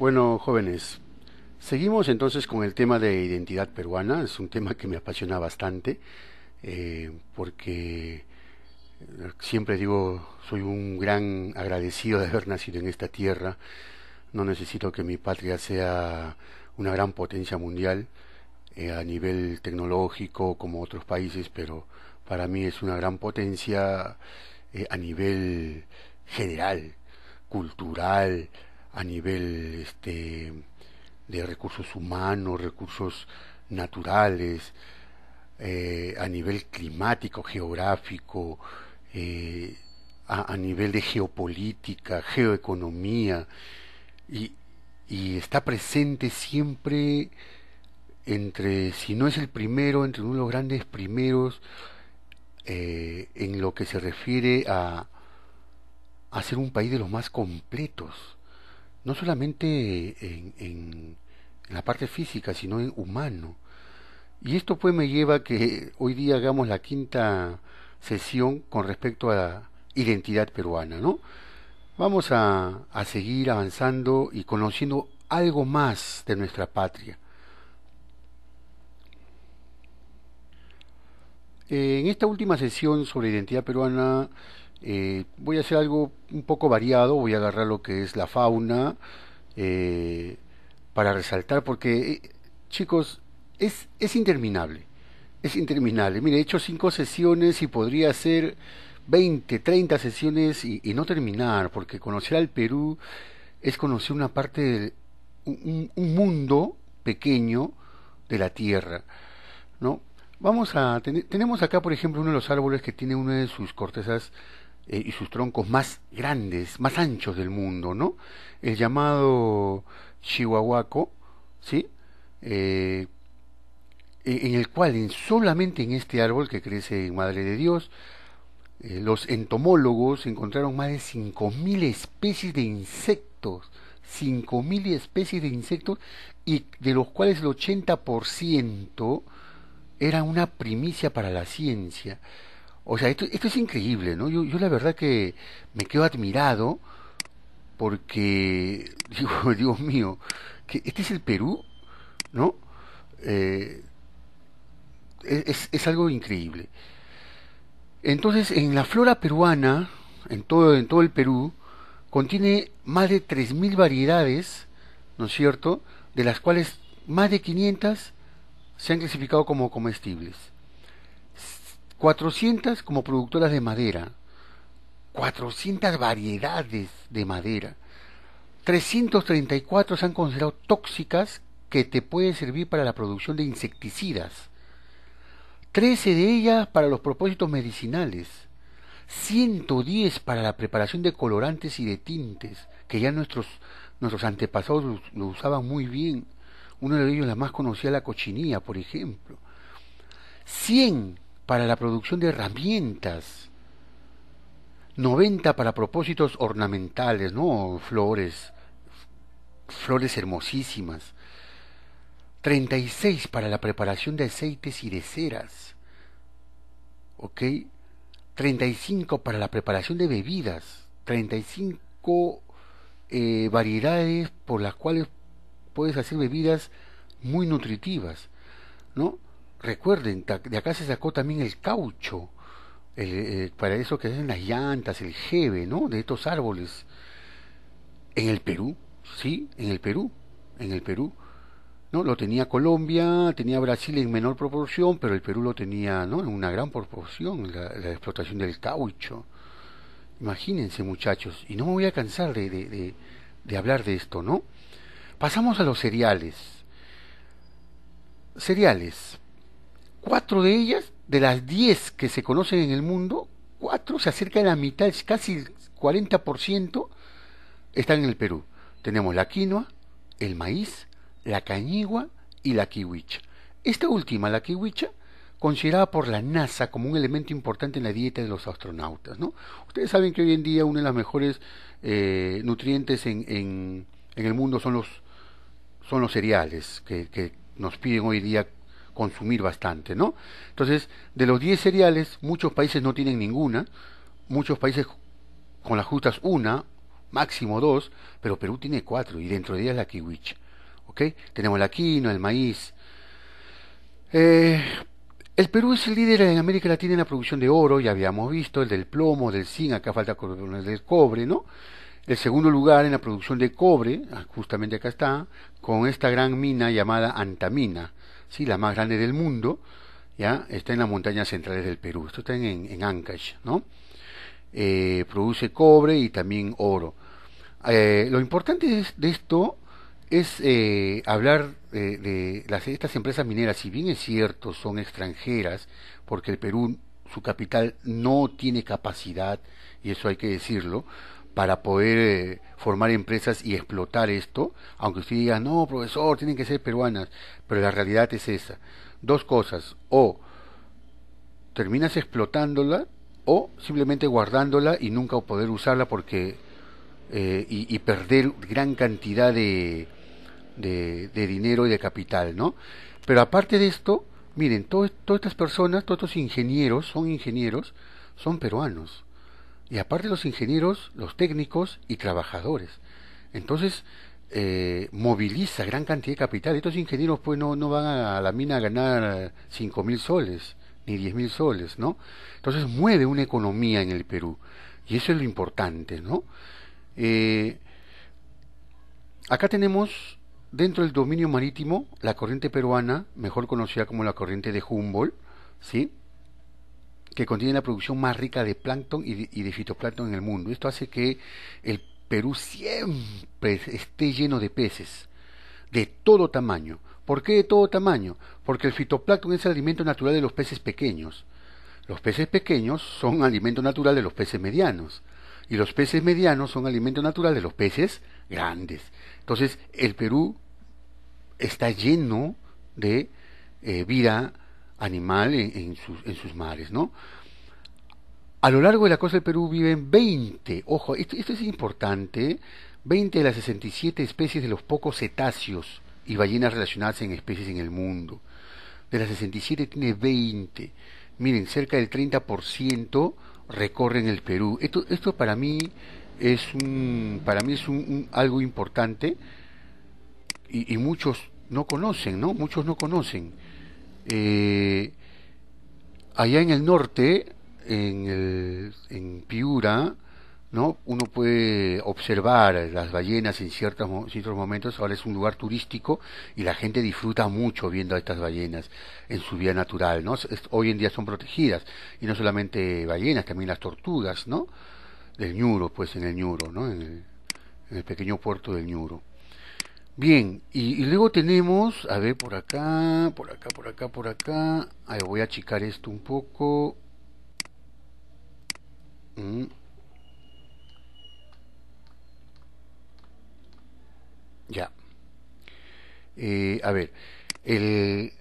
Bueno, jóvenes, seguimos entonces con el tema de identidad peruana. Es un tema que me apasiona bastante eh, porque eh, siempre digo, soy un gran agradecido de haber nacido en esta tierra. No necesito que mi patria sea una gran potencia mundial eh, a nivel tecnológico como otros países, pero para mí es una gran potencia a nivel general, cultural, a nivel este, de recursos humanos, recursos naturales, eh, a nivel climático, geográfico, eh, a, nivel de geopolítica, geoeconomía, y, está presente siempre entre, si no es el primero, entre uno de los grandes primeros, eh, en lo que se refiere a, a ser un país de los más completos no solamente en, en, la parte física, sino en humano. Y esto pues me lleva a que hoy día hagamos la quinta sesión con respecto a la identidad peruana, ¿no? Vamos a, a seguir avanzando y conociendo algo más de nuestra patria. Eh, en esta última sesión sobre identidad peruana eh, voy a hacer algo un poco variado, voy a agarrar lo que es la fauna eh, para resaltar, porque eh, chicos, es, es interminable, es interminable. Mire, he hecho cinco sesiones y podría hacer 20, 30 sesiones y, no terminar, porque conocer al Perú es conocer una parte, del, un, un mundo pequeño de la Tierra, ¿no? Vamos a tenemos acá por ejemplo uno de los árboles que tiene una de sus cortezas eh, y sus troncos más grandes, más anchos del mundo, ¿no? El llamado Chihuahuaco, ¿sí? Eh, e-, en el cual solamente en este árbol que crece en Madre de Dios, eh, los entomólogos encontraron más de 5.000 especies de insectos, 5.000 especies de insectos, y de los cuales el 80% era una primicia para la ciencia. O sea, esto, es increíble, ¿no? Yo, yo la verdad que me quedo admirado porque, digo, Dios mío, que este es el Perú, ¿no? Eh, es, es, algo increíble. Entonces, en la flora peruana, en todo, en todo el Perú, contiene más de 3.000 variedades, ¿no es cierto?, de las cuales más de 500 se han clasificado como comestibles. 400 como productoras de madera, 400 variedades de madera, 334 se han considerado tóxicas que te pueden servir para la producción de insecticidas, 13 de ellas para los propósitos medicinales, 110 para la preparación de colorantes y de tintes, que ya nuestros, nuestros antepasados lo, usaban muy bien. Uno de ellos, la más conocida, la cochinilla, por ejemplo. 100 para la producción de herramientas, 90 para propósitos ornamentales, ¿no? Flores, flores hermosísimas, 36 para la preparación de aceites y de ceras, ¿ok? 35 para la preparación de bebidas, 35 eh, variedades por las cuales puedes hacer bebidas muy nutritivas, ¿no? recuerden, de acá se sacó también el caucho, eh, para eso que hacen las llantas, el jeve, ¿no? De estos árboles. En el Perú, sí, en el Perú, en el Perú. ¿no? Lo tenía Colombia, tenía Brasil en menor proporción, pero el Perú lo tenía ¿no? en una gran proporción, la, explotación del caucho. Imagínense muchachos, y no me voy a cansar de hablar de esto, ¿no? Pasamos a los cereales. Cereales, cuatro de ellas, de las diez que se conocen en el mundo, cuatro se acerca a la mitad, es casi 40% están en el Perú. Tenemos la quinoa, el maíz, la cañigua y la kiwicha. Esta última, la kiwicha, considerada por la NASA como un elemento importante en la dieta de los astronautas. ¿no? Ustedes saben que hoy en día uno de las mejores eh, nutrientes en, en, el mundo son los, son los cereales que, que nos piden hoy día consumir bastante, ¿no? Entonces, de los 10 cereales, muchos países no tienen ninguna, muchos países con las justas una, máximo dos, pero Perú tiene cuatro y dentro de ellas la kiwich, ¿ok? Tenemos la quinoa, el maíz. Eh, el Perú es el líder en América Latina en la producción de oro, ya habíamos visto, el del plomo, del zinc, acá falta el del cobre, ¿no? El segundo lugar en la producción de cobre, ah, justamente acá está, con esta gran mina llamada Antamina. ¿sí? la más grande del mundo, ¿ya? está en las montañas centrales del Perú, esto está en, en Ancash, ¿no? Eh, produce cobre y también oro. Eh, lo importante de esto es eh, hablar de las, estas empresas mineras, si bien es cierto, son extranjeras, porque el Perú, su capital, no tiene capacidad, y eso hay que decirlo, para poder eh, formar empresas y explotar esto, aunque usted diga, no, profesor, tienen que ser peruanas, pero la realidad es esa. Dos cosas, o terminas explotándola o simplemente guardándola y nunca poder usarla porque eh, y, perder gran cantidad de, de, dinero y de capital, ¿no? Pero aparte de esto, miren, todas estas personas, todos estos ingenieros, son ingenieros, son peruanos y aparte los ingenieros, los técnicos y trabajadores. Entonces, eh, moviliza gran cantidad de capital. Estos ingenieros pues no, van a la mina a ganar cinco mil soles ni diez mil soles, ¿no? Entonces mueve una economía en el Perú y eso es lo importante, ¿no? Eh, acá tenemos dentro del dominio marítimo la corriente peruana, mejor conocida como la corriente de Humboldt, ¿sí? que contiene la producción más rica de plancton y de, fitoplancton en el mundo. Esto hace que el Perú siempre esté lleno de peces, de todo tamaño. ¿Por qué de todo tamaño? Porque el fitoplancton es el alimento natural de los peces pequeños. Los peces pequeños son alimento natural de los peces medianos. Y los peces medianos son alimento natural de los peces grandes. Entonces, el Perú está lleno de eh, vida animal en, sus, en sus mares, ¿no? A lo largo de la costa del Perú viven 20, ojo, esto, es importante, 20 de las 67 especies de los pocos cetáceos y ballenas relacionadas en especies en el mundo. De las 67 tiene 20. Miren, cerca del 30% recorren el Perú. Esto, esto para mí es un, para mí es un, algo importante y, y muchos no conocen, ¿no? Muchos no conocen. Eh, allá en el norte, en, Piura, ¿no? Uno puede observar las ballenas en ciertos, ciertos momentos, ahora es un lugar turístico y la gente disfruta mucho viendo a estas ballenas en su vía natural, Hoy en día son protegidas y no solamente ballenas, también las tortugas, ¿no? Del Ñuro, pues en el Ñuro, en el pequeño puerto del Ñuro. Bien, y, luego tenemos, a ver, por acá, por acá, por acá, por acá. Ahí voy a achicar esto un poco. Mm. Ya. Eh, a ver, el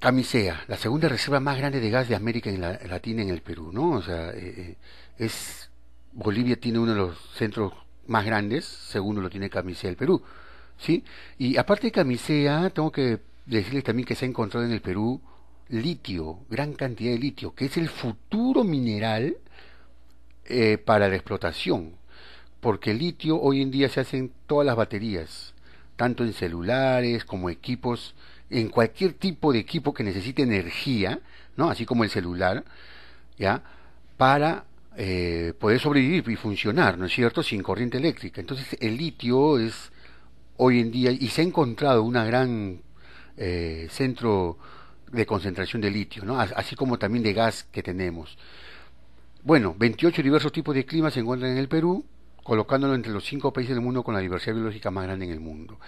Camisea, la segunda reserva más grande de gas de América Latina en el Perú, ¿no? O sea, eh, eh, es Bolivia tiene uno de los centros más grandes, según lo tiene Camisea el Perú. ¿sí? Y aparte de Camisea, tengo que decirles también que se ha encontrado en el Perú litio, gran cantidad de litio, que es el futuro mineral eh, para la explotación, porque el litio hoy en día se hace en todas las baterías, tanto en celulares como equipos, en cualquier tipo de equipo que necesite energía, ¿no? Así como el celular, ¿ya? Para eh, poder sobrevivir y funcionar, ¿no es cierto?, sin corriente eléctrica. Entonces el litio es hoy en día, y se ha encontrado un gran eh, centro de concentración de litio, ¿no? así como también de gas que tenemos. Bueno, 28 diversos tipos de climas se encuentran en el Perú, colocándolo entre los cinco países del mundo con la diversidad biológica más grande en el mundo.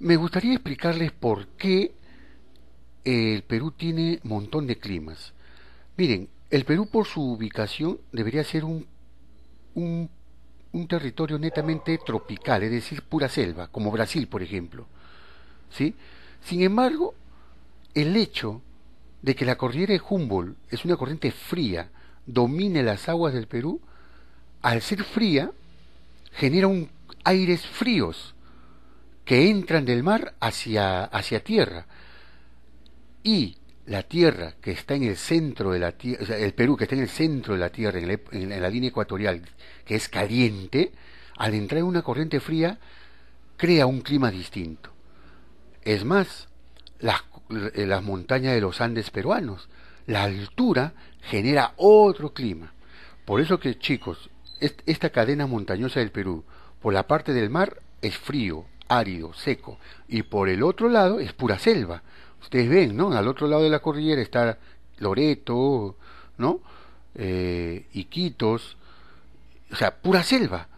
Me gustaría explicarles por qué eh, el Perú tiene montón de climas. Miren, el Perú por su ubicación debería ser un, un, territorio netamente tropical, es decir, pura selva, como Brasil, por ejemplo. ¿Sí? Sin embargo, el hecho de que la corriente de Humboldt es una corriente fría, domine las aguas del Perú, al ser fría, genera aires fríos que entran del mar hacia, hacia tierra. Y la tierra que está en el centro de la tierra, el Perú que está en el centro de la tierra, en la, línea ecuatorial, que es caliente, al entrar en una corriente fría, crea un clima distinto. Es más, las, eh, las montañas de los Andes peruanos, la altura genera otro clima. Por eso que, chicos, esta cadena montañosa del Perú, por la parte del mar, es frío, árido, seco, y por el otro lado es pura selva ustedes ven, ¿no? Al otro lado de la cordillera está Loreto, ¿no? Eh, Iquitos, o sea, pura selva.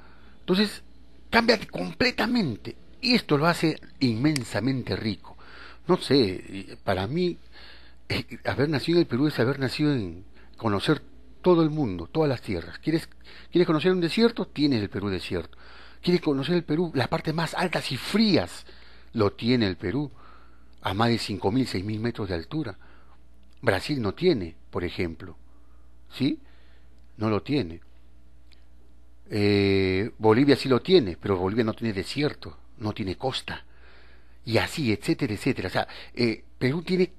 Entonces, cambia completamente. Y esto lo hace inmensamente rico. No sé, para mí, eh, haber nacido en el Perú es haber nacido en conocer todo el mundo, todas las tierras. ¿Quieres, quieres conocer un desierto? Tienes el Perú desierto. ¿Quieres conocer el Perú? Las partes más altas y frías lo tiene el Perú a más de 5.000, 6.000 metros de altura. Brasil no tiene, por ejemplo. ¿Sí? No lo tiene. Eh, Bolivia sí lo tiene, pero Bolivia no tiene desierto, no tiene costa. Y así, etcétera, etcétera. O sea, eh, Perú tiene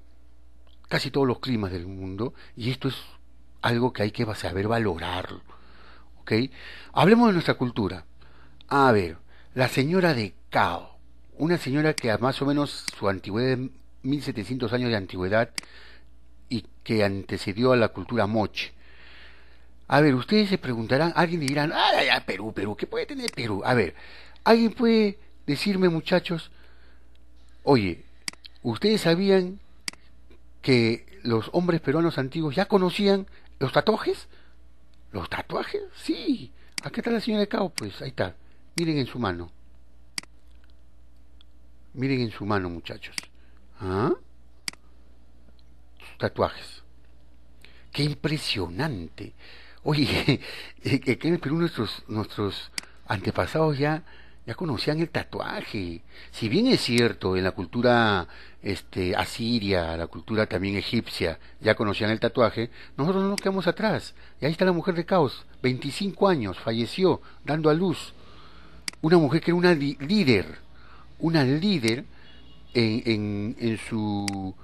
casi todos los climas del mundo y esto es algo que hay que saber valorarlo ¿Ok? Hablemos de nuestra cultura. A ver, la señora de Cao una señora que a más o menos su antigüedad, 1700 años de antigüedad, y que antecedió a la cultura moche. A ver, ustedes se preguntarán, alguien dirán, ah, ya, Perú, Perú, ¿qué puede tener Perú? A ver, ¿alguien puede decirme, muchachos, oye, ustedes sabían que los hombres peruanos antiguos ya conocían los tatuajes? ¿Los tatuajes? Sí. Acá está la señora de cabo pues, ahí está. Miren en su mano. Miren en su mano, muchachos. ¿Ah? Sus tatuajes. ¡Qué impresionante! Oye, que en el Perú nuestros, nuestros antepasados ya, ya conocían el tatuaje. Si bien es cierto, en la cultura este, asiria, la cultura también egipcia, ya conocían el tatuaje, nosotros no nos quedamos atrás. Y ahí está la mujer de Caos, 25 años, falleció, dando a luz. Una mujer que era una líder, una líder en, en, su,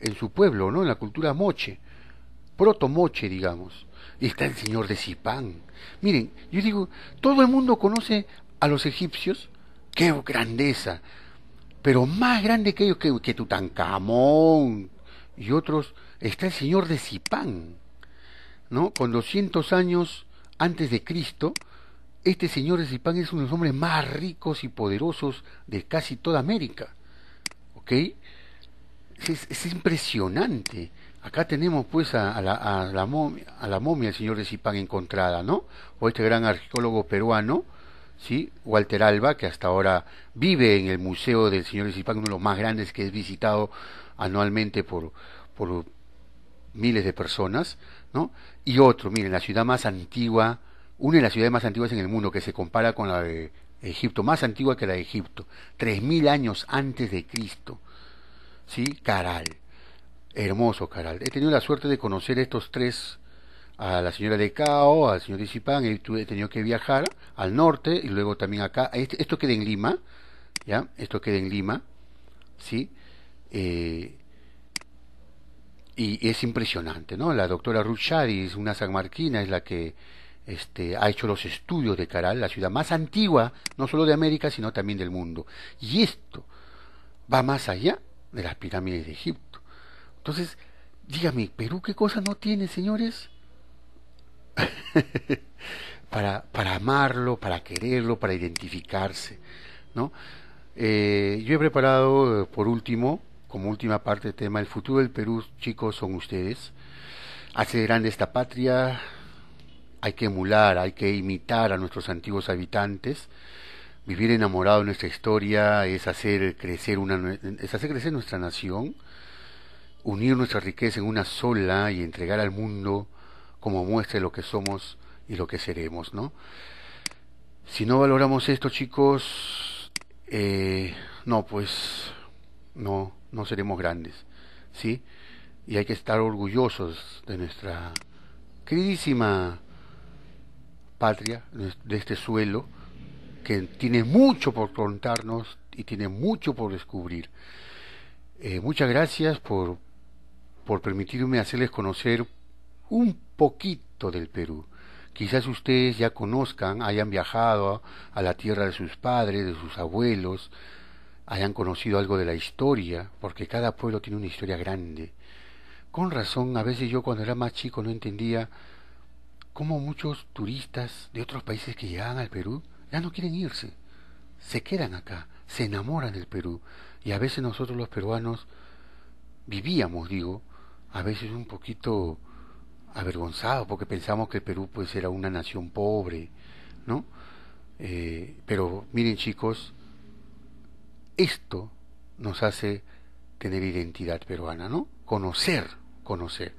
en su pueblo, ¿no? En la cultura moche, proto-moche, digamos. Y está el señor de Zipán. Miren, yo digo, todo el mundo conoce a los egipcios, qué grandeza, pero más grande que ellos, que, que Tutankamón y otros, está el señor de Zipán, ¿no? Con 200 años antes de Cristo, este señor de Zipán es uno de los hombres más ricos y poderosos de casi toda América. ¿Ok? Es, impresionante. Acá tenemos pues a, la, momia, a la momia del señor de Zipán encontrada, ¿no? O este gran arqueólogo peruano, ¿sí? Walter Alba, que hasta ahora vive en el Museo del Señor de Zipán, uno de los más grandes que es visitado anualmente por, por miles de personas, ¿no? Y otro, miren, la ciudad más antigua una de las ciudades más antiguas en el mundo, que se compara con la de Egipto, más antigua que la de Egipto, 3.000 años antes de Cristo. ¿Sí? Caral. Hermoso Caral. He tenido la suerte de conocer estos tres, a la señora de Cao, al señor de he, tenido que viajar al norte y luego también acá. Este, esto queda en Lima, ¿ya? Esto queda en Lima, ¿sí? Eh, y, es impresionante, ¿no? La doctora Ruth una sanmarquina, es la que este, ha hecho los estudios de Caral, la ciudad más antigua, no solo de América, sino también del mundo. Y esto va más allá de las pirámides de Egipto. Entonces, dígame, ¿Perú qué cosa no tiene, señores? para, para amarlo, para quererlo, para identificarse, ¿no? Eh, yo he preparado, eh, por último, como última parte del tema, el futuro del Perú, chicos, son ustedes. accederán de esta patria, hay que emular, hay que imitar a nuestros antiguos habitantes. Vivir enamorado de nuestra historia es hacer crecer una es hacer crecer nuestra nación, unir nuestra riqueza en una sola y entregar al mundo como muestra lo que somos y lo que seremos, ¿no? Si no valoramos esto, chicos, eh, no, pues no, no seremos grandes, ¿sí? Y hay que estar orgullosos de nuestra queridísima patria, de este suelo, que tiene mucho por contarnos y tiene mucho por descubrir. Eh, muchas gracias por, por permitirme hacerles conocer un poquito del Perú. Quizás ustedes ya conozcan, hayan viajado a la tierra de sus padres, de sus abuelos, hayan conocido algo de la historia, porque cada pueblo tiene una historia grande. Con razón, a veces yo cuando era más chico no entendía como muchos turistas de otros países que llegan al Perú ya no quieren irse, se quedan acá, se enamoran del Perú. Y a veces nosotros los peruanos vivíamos, digo, a veces un poquito avergonzados porque pensamos que el Perú pues era una nación pobre, ¿no? Eh, pero miren chicos, esto nos hace tener identidad peruana, ¿no? Conocer, conocer.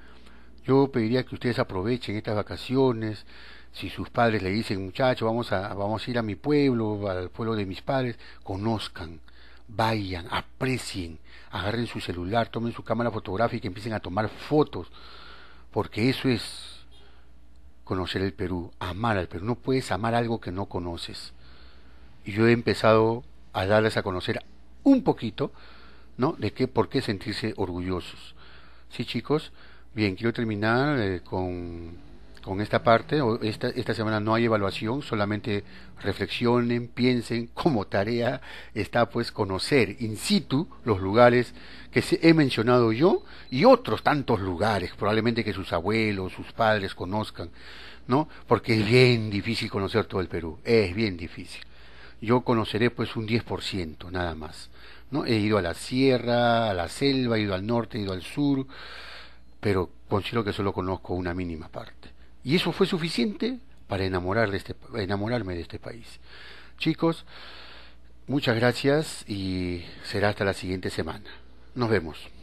Yo pediría que ustedes aprovechen estas vacaciones. Si sus padres le dicen, muchachos, vamos a, vamos a ir a mi pueblo, al pueblo de mis padres, conozcan, vayan, aprecien, agarren su celular, tomen su cámara fotográfica, empiecen a tomar fotos, porque eso es conocer el Perú, amar al Perú. No puedes amar algo que no conoces. Y yo he empezado a darles a conocer un poquito, ¿no? De qué, por qué sentirse orgullosos. Sí, chicos. Bien, quiero terminar eh, con, con, esta parte. Esta, semana no hay evaluación, solamente reflexionen, piensen. Como tarea está pues conocer in situ los lugares que se he mencionado yo y otros tantos lugares, probablemente que sus abuelos, sus padres conozcan, ¿no? Porque es bien difícil conocer todo el Perú, es bien difícil. Yo conoceré pues un 10% nada más, ¿no? He ido a la sierra, a la selva, he ido al norte, he ido al sur pero considero que solo conozco una mínima parte. Y eso fue suficiente para de este, enamorarme de este país. Chicos, muchas gracias y será hasta la siguiente semana. Nos vemos.